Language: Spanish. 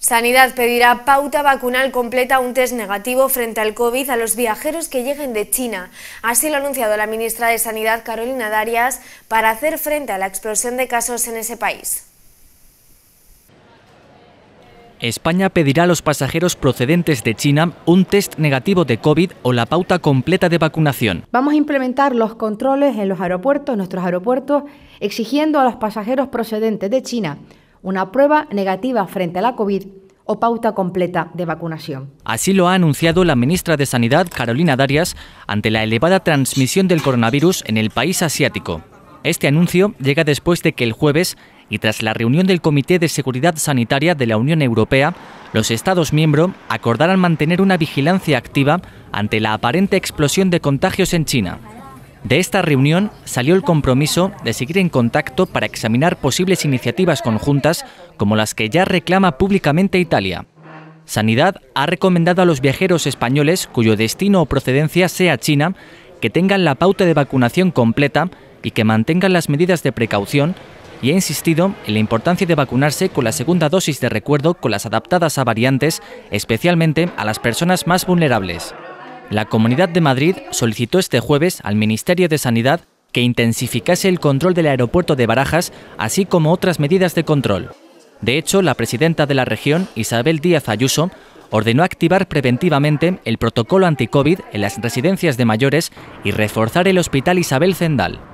Sanidad pedirá pauta vacunal completa un test negativo frente al COVID a los viajeros que lleguen de China. Así lo ha anunciado la ministra de Sanidad, Carolina Darias, para hacer frente a la explosión de casos en ese país. España pedirá a los pasajeros procedentes de China un test negativo de COVID o la pauta completa de vacunación. Vamos a implementar los controles en los aeropuertos, nuestros aeropuertos, exigiendo a los pasajeros procedentes de China una prueba negativa frente a la COVID o pauta completa de vacunación. Así lo ha anunciado la ministra de Sanidad, Carolina Darias, ante la elevada transmisión del coronavirus en el país asiático. Este anuncio llega después de que el jueves, y tras la reunión del Comité de Seguridad Sanitaria de la Unión Europea, los Estados miembros acordaran mantener una vigilancia activa ante la aparente explosión de contagios en China. De esta reunión salió el compromiso de seguir en contacto para examinar posibles iniciativas conjuntas como las que ya reclama públicamente Italia. Sanidad ha recomendado a los viajeros españoles cuyo destino o procedencia sea China que tengan la pauta de vacunación completa y que mantengan las medidas de precaución y ha insistido en la importancia de vacunarse con la segunda dosis de recuerdo con las adaptadas a variantes, especialmente a las personas más vulnerables. La Comunidad de Madrid solicitó este jueves al Ministerio de Sanidad que intensificase el control del aeropuerto de Barajas, así como otras medidas de control. De hecho, la presidenta de la región, Isabel Díaz Ayuso, ordenó activar preventivamente el protocolo anti-COVID en las residencias de mayores y reforzar el Hospital Isabel Zendal.